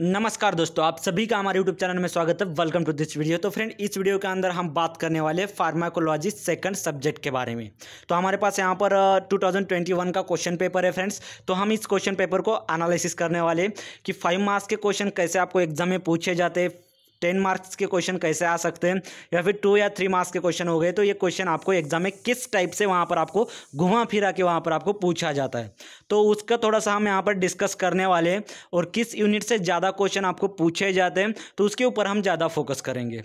नमस्कार दोस्तों आप सभी का हमारे YouTube चैनल में स्वागत है वेलकम टू दिस वीडियो तो फ्रेंड इस वीडियो के अंदर हम बात करने वाले हैं फार्माकोलॉजी सेकंड सब्जेक्ट के बारे में तो हमारे पास यहाँ पर 2021 का क्वेश्चन पेपर है फ्रेंड्स तो हम इस क्वेश्चन पेपर को एनालिसिस करने वाले कि फाइव मार्क्स के क्वेश्चन कैसे आपको एग्जाम में पूछे जाते हैं टेन मार्क्स के क्वेश्चन कैसे आ सकते हैं या फिर टू या थ्री मार्क्स के क्वेश्चन हो गए तो ये क्वेश्चन आपको एग्जाम में किस टाइप से वहाँ पर आपको घुमा फिरा के वहाँ पर आपको पूछा जाता है तो उसका थोड़ा सा हम यहाँ पर डिस्कस करने वाले हैं और किस यूनिट से ज़्यादा क्वेश्चन आपको पूछे जाते हैं तो उसके ऊपर हम ज़्यादा फोकस करेंगे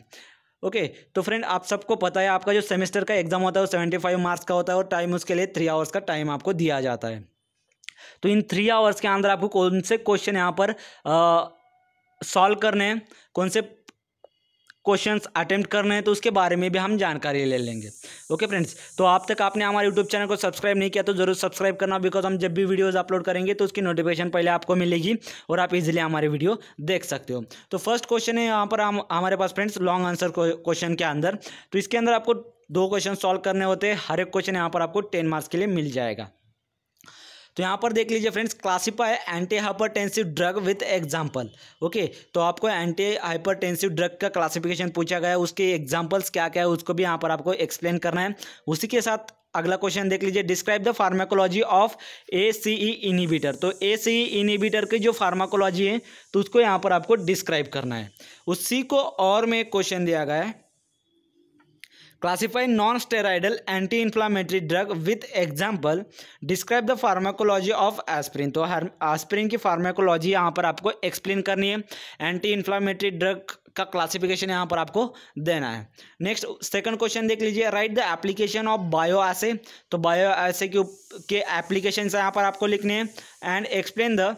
ओके okay, तो फ्रेंड आप सबको पता है आपका जो सेमेस्टर का एग्जाम होता है वो सेवेंटी फाइव मार्क्स का होता है और टाइम उसके लिए थ्री आवर्स का टाइम आपको दिया जाता है तो इन थ्री आवर्स के अंदर आपको कौन से क्वेश्चन यहाँ पर सॉल्व करने हैं कौन से क्वेश्चंस अटेम्प्ट करने हैं तो उसके बारे में भी हम जानकारी ले लेंगे ओके फ्रेंड्स तो आप तक आपने हमारे यूट्यूब चैनल को सब्सक्राइब नहीं किया तो जरूर सब्सक्राइब करना बिकॉज हम जब भी वीडियोज़ अपलोड करेंगे तो उसकी नोटिफिकेशन पहले आपको मिलेगी और आप इजिली हमारे वीडियो देख सकते हो तो फर्स्ट क्वेश्चन है यहाँ पर हम हमारे पास फ्रेंड्स लॉन्ग आंसर क्वेश्चन के अंदर तो इसके अंदर आपको दो क्वेश्चन सॉल्व करने होते हैं हर एक क्वेश्चन यहाँ पर आपको टेन मार्क्स के लिए मिल जाएगा तो यहाँ पर देख लीजिए friends classify anti hypertensive drug with example okay तो आपको एंटी हाइपरटेंसिव ड्रग का क्लासिफिकेशन पूछा गया है उसके एग्जाम्पल्स क्या क्या है उसको भी यहाँ पर आपको एक्सप्लेन करना है उसी के साथ अगला क्वेश्चन देख लीजिए describe the pharmacology of A C E inhibitor तो ए सी ई इनिबिटर की जो फार्माकोलॉजी है तो उसको यहाँ पर आपको डिस्क्राइब करना है उसी को और में क्वेश्चन दिया गया है classify non steroidal anti inflammatory drug with example describe the pharmacology of aspirin तो हर एस्प्रिन की फार्माकोलॉजी यहाँ पर आपको एक्सप्लेन करनी है एंटी इन्फ्लामेटरी ड्रग का क्लासिफिकेशन यहाँ पर आपको देना है नेक्स्ट सेकंड क्वेश्चन देख लीजिए write the application of bioassay तो बायो एसे के एप्लीकेशन यहाँ पर आपको लिखने हैं and explain the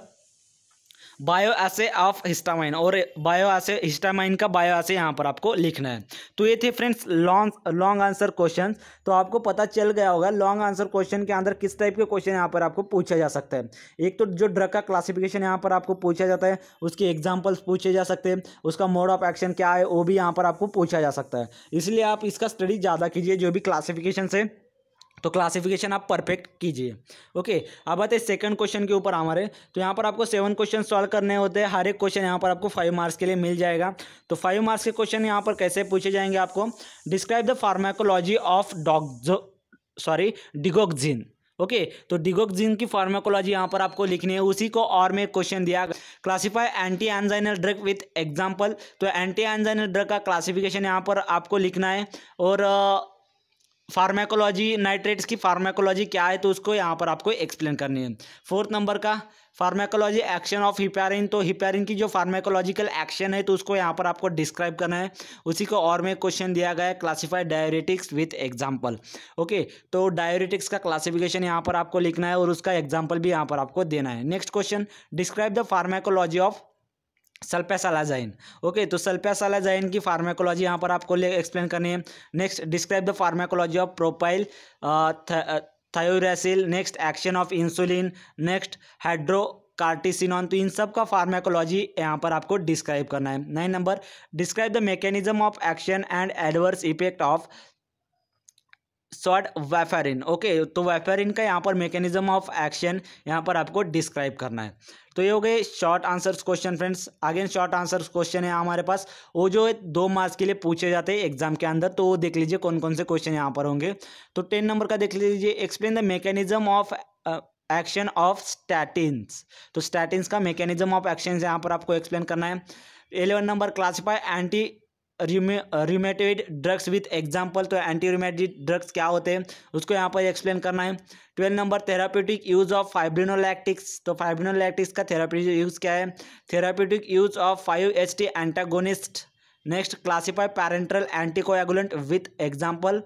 bioassay of histamine और बायो एसे हिस्टामाइन का बायो एसे यहाँ पर आपको लिखना है तो ये थे friends long long answer question तो आपको पता चल गया होगा लॉन्ग आंसर क्वेश्चन के अंदर किस टाइप के क्वेश्चन यहाँ पर आपको पूछा जा सकता है एक तो जो ड्रग का क्लासिफिकेशन यहाँ पर आपको पूछा जाता है उसके एग्जाम्पल्स पूछे जा सकते हैं उसका मोड ऑफ एक्शन क्या है वो भी यहाँ पर आपको पूछा जा सकता है इसलिए आप इसका स्टडी ज़्यादा कीजिए जो भी क्लासिफिकेशन से तो क्लासिफिकेशन आप परफेक्ट कीजिए ओके अब आते हैं सेकंड क्वेश्चन के ऊपर हमारे तो यहाँ पर आपको सेवन क्वेश्चन सॉल्व करने होते हैं हर एक क्वेश्चन यहाँ पर आपको फाइव मार्क्स के लिए मिल जाएगा तो फाइव मार्क्स के क्वेश्चन यहाँ पर कैसे पूछे जाएंगे आपको describe the pharmacology of dog sorry digoxin okay okay, तो डिगोक्जिन की फार्माकोलॉजी यहाँ पर आपको लिखनी है उसी को और में क्वेश्चन दिया classify anti anginal drug with example तो एंटी एनजाइनल ड्रग का क्लासिफिकेशन यहाँ पर आपको लिखना है और फार्मेकोलॉजी नाइट्रेट्स की फार्मेकोलॉजी क्या है तो उसको यहाँ पर आपको एक्सप्लेन करनी है फोर्थ नंबर का फार्मेकोलॉजी एक्शन ऑफ हिपेरिन तो हिपेरिन की जो फार्मेकोलॉजिकल एक्शन है तो उसको यहाँ पर आपको डिस्क्राइब करना है उसी को और में क्वेश्चन दिया गया है classified diuretics with example okay तो डायोरेटिक्स का क्लासिफिकेशन यहाँ पर आपको लिखना है और उसका एग्जाम्पल भी यहाँ पर आपको देना है next question describe the pharmacology of sulfasalazine okay तो सल्पेसालाजाइन की फार्मेकोलॉजी यहाँ पर आपको ले एक्सप्लेन करनी है next describe the pharmacology of propylthiouracil next action of insulin next hydrocortisone तो इन सब का फार्मेकोलॉजी यहाँ पर आपको डिस्क्राइब करना है nine number describe the mechanism of action and adverse effect of short warfarin okay तो वेफेरिन का यहाँ पर मैकेनिज्म ऑफ एक्शन यहाँ पर आपको डिस्क्राइब करना है तो ये हो गए short answers question friends again short answers question है हमारे पास वो जो दो मार्क्स के लिए पूछे जाते हैं एग्जाम के अंदर तो वो देख लीजिए कौन कौन से क्वेश्चन यहाँ पर होंगे तो टेन नंबर का देख लीजिए explain the mechanism of action of statins तो स्टैटिन्स का मेकेनिज्म ऑफ एक्शन यहाँ पर आपको एक्सप्लेन करना है eleven number classify anti rheumatic drugs with example तो एंटी रिमेटेड ड्रग्स क्या होते हैं उसको यहाँ पर एक्सप्लेन करना है twelve number therapeutic use of fibrinolytics तो फाइब्रिनोलैक्टिक्स का थेरापी यूज़ क्या है therapeutic use of five H T antagonist next classify parenteral anticoagulant with example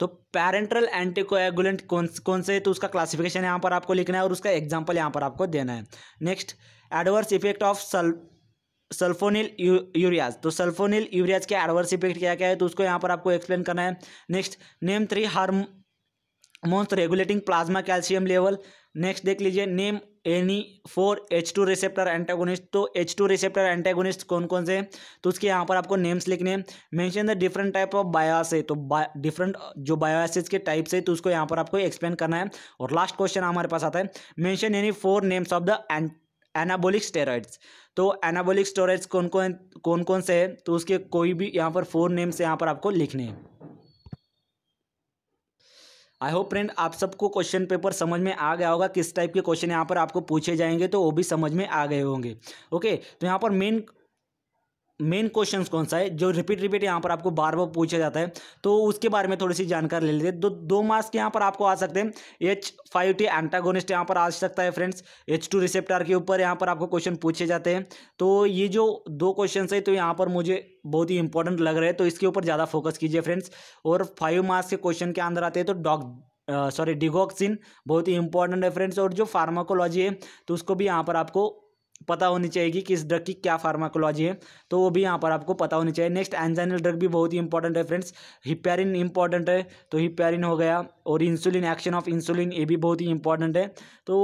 तो पैरेंट्रल एंटीकोएगुलेंट कौन कौन से तो उसका क्लासिफिकेशन यहाँ पर आपको लिखना है और उसका एग्जाम्पल यहाँ पर आपको देना है next adverse effect of sulf sulfonylureas तो सल्फोनिल यूरियाज के एडवर्स इफेक्ट क्या क्या है तो उसको यहाँ पर आपको एक्सप्लेन करना है next name three hormones regulating plasma calcium level next देख लीजिए name any four H two receptor antagonist तो एच टू रिसेप्टर एंटेगोनिस्ट कौन कौन से हैं तो उसके यहाँ पर आपको नेम्स लिखने हैं mention the different type of bioassay तो डिफरेंट जो बायोसिस के टाइप्स है तो उसको यहाँ पर आपको एक्सप्लेन करना है और लास्ट क्वेश्चन हमारे पास आता है mention any four names of the ant anabolic steroids तो एनाबोलिक स्टोरेज कौन कौन कौन कौन से हैं तो उसके कोई भी यहाँ पर फोर नेम्स यहाँ पर आपको लिखने हैं आई होप फ्रेंड आप सबको क्वेश्चन पेपर समझ में आ गया होगा किस टाइप के क्वेश्चन यहाँ पर आपको पूछे जाएंगे तो वो भी समझ में आ गए होंगे ओके तो यहाँ पर मेन मेन क्वेश्चन कौन सा है जो रिपीट रिपीट यहाँ पर आपको बार बार पूछा जाता है तो उसके बारे में थोड़ी सी जानकारी ले लेते हैं दो दो मार्क्स के यहाँ पर आपको आ सकते हैं एच फाइव टी एंटागोनिस्ट यहाँ पर आ सकता है फ्रेंड्स एच टू रिसेप्टार के ऊपर यहाँ पर आपको क्वेश्चन पूछे जाते हैं तो ये जो दो क्वेश्चन है तो यहाँ पर मुझे बहुत ही इंपॉर्टेंट लग रहे हैं तो इसके ऊपर ज़्यादा फोकस कीजिए फ्रेंड्स और फाइव मार्क्स के क्वेश्चन के अंदर आते हैं तो डॉग सॉरी डिगोक्सिन बहुत ही इंपॉर्टेंट है फ्रेंड्स और जो फार्माकोलॉजी है तो उसको भी यहाँ पर आपको पता होनी चाहिए कि किस ड्रग की क्या फार्माकोलॉजी है तो वो भी यहाँ पर आपको पता होनी चाहिए नेक्स्ट एंजाइनल ड्रग भी बहुत ही इंपॉर्टेंट है फ्रेंड्स हिपेरिन इंपॉर्टेंट है तो हिपेरिन हो गया और इंसुलिन एक्शन ऑफ इंसुलिन ये भी बहुत ही इंपॉर्टेंट है तो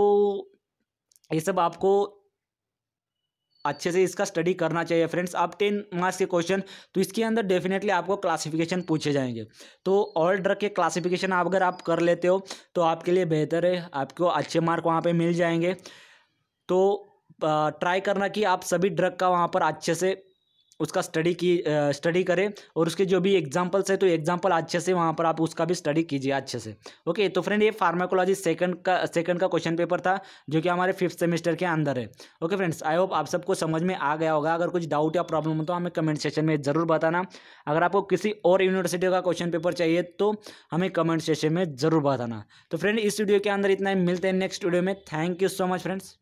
ये सब आपको अच्छे से इसका स्टडी करना चाहिए फ्रेंड्स आप टेन मार्क्स के क्वेश्चन तो इसके अंदर डेफिनेटली आपको क्लासिफिकेशन पूछे जाएंगे तो ऑल ड्रग के क्लासिफिकेशन आप अगर आप कर लेते हो तो आपके लिए बेहतर है आपको अच्छे मार्क वहाँ पर मिल जाएंगे तो ट्राई करना कि आप सभी ड्रग का वहाँ पर अच्छे से उसका स्टडी की स्टडी करें और उसके जो भी एग्जाम्पल्स है तो एग्जाम्पल अच्छे से वहाँ पर आप उसका भी स्टडी कीजिए अच्छे से ओके तो फ्रेंड ये फार्माकोलॉजी सेकंड का सेकंड का क्वेश्चन पेपर था जो कि हमारे फिफ्थ सेमेस्टर के अंदर है ओके फ्रेंड्स आई होप आप सबको समझ में आ गया होगा अगर कुछ डाउट या प्रॉब्लम हो तो हमें कमेंट सेशन में ज़रूर बताना अगर आपको किसी और यूनिवर्सिटी का क्वेश्चन पेपर चाहिए तो हमें कमेंट सेशन में ज़रूर बताना तो फ्रेंड इस वीडियो के अंदर इतना ही मिलते हैं नेक्स्ट वीडियो में thank you so much friends